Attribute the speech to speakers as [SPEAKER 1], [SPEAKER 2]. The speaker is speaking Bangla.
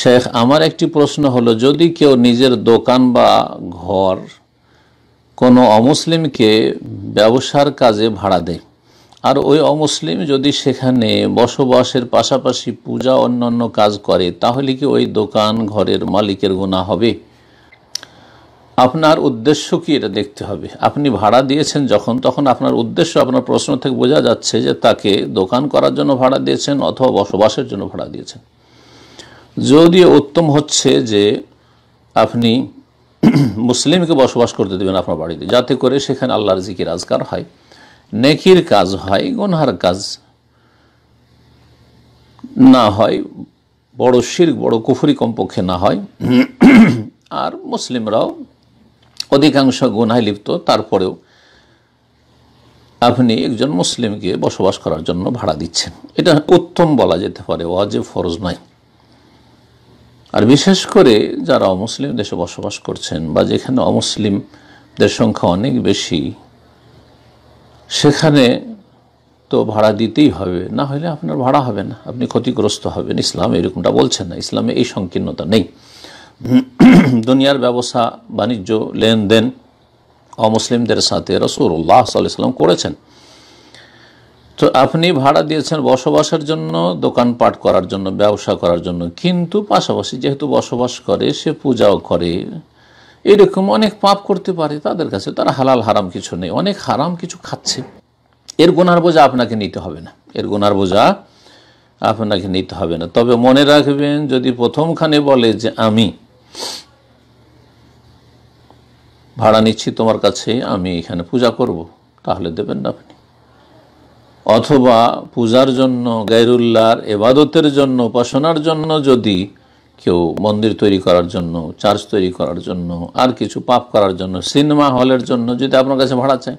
[SPEAKER 1] শেখ আমার একটি প্রশ্ন হলো যদি কেউ নিজের দোকান বা ঘর কোনো অমুসলিমকে ব্যবসার কাজে ভাড়া দেয় আর ওই অমুসলিম যদি সেখানে বসবাসের পাশাপাশি পূজা অন্যান্য কাজ করে তাহলে কি ওই দোকান ঘরের মালিকের গোনা হবে আপনার উদ্দেশ্য কি এটা দেখতে হবে আপনি ভাড়া দিয়েছেন যখন তখন আপনার উদ্দেশ্য আপনার প্রশ্ন থেকে বোঝা যাচ্ছে যে তাকে দোকান করার জন্য ভাড়া দিয়েছেন অথবা বসবাসের জন্য ভাড়া দিয়েছেন যদিও উত্তম হচ্ছে যে আপনি মুসলিমকে বসবাস করতে দেবেন আপনার বাড়িতে যাতে করে সেখানে আল্লাহর জিকির আজকার হয় নেকির কাজ হয় গনহার কাজ না হয় বড় শির বড় কুফুরি কমপক্ষে না হয় আর মুসলিমরাও অধিকাংশ গুনায় লিপ্ত তারপরেও আপনি একজন মুসলিমকে বসবাস করার জন্য ভাড়া দিচ্ছেন এটা উত্তম বলা যেতে পারে ওয়াজে ফরজ নয় আর বিশেষ করে যারা অমুসলিম দেশে বসবাস করছেন বা যেখানে অমুসলিমদের সংখ্যা অনেক বেশি সেখানে তো ভাড়া দিতেই হবে না হলে আপনার ভাড়া হবে না আপনি ক্ষতিগ্রস্ত হবেন ইসলাম এরকমটা বলছেন না ইসলামে এই সংকীর্ণতা নেই দুনিয়ার ব্যবসা বাণিজ্য লেনদেন অমুসলিমদের সাথে রসুল্লাহ সাল্লাম করেছেন তো আপনি ভাড়া দিয়েছেন বসবাসের জন্য দোকান পাট করার জন্য ব্যবসা করার জন্য কিন্তু পাশাপাশি যেহেতু বসবাস করে সে পূজাও করে এরকম অনেক পাপ করতে পারে তাদের কাছে তারা হালাল হারাম কিছু নেই অনেক হারাম কিছু খাচ্ছে এর গুনার বোঝা আপনাকে নিতে হবে না এর গুনার বোঝা আপনাকে নিতে হবে না তবে মনে রাখবেন যদি প্রথমখানে বলে যে আমি ভাড়া নিচ্ছি তোমার কাছে আমি এখানে পূজা করব তাহলে দেবেন না আপনি অথবা পূজার জন্য গাইরুল্লাহর এবাদতের জন্য উপাসনার জন্য যদি কেউ মন্দির তৈরি করার জন্য চার্চ তৈরি করার জন্য আর কিছু পাপ করার জন্য সিনেমা হলের জন্য যদি আপনার কাছে ভাড়া চায়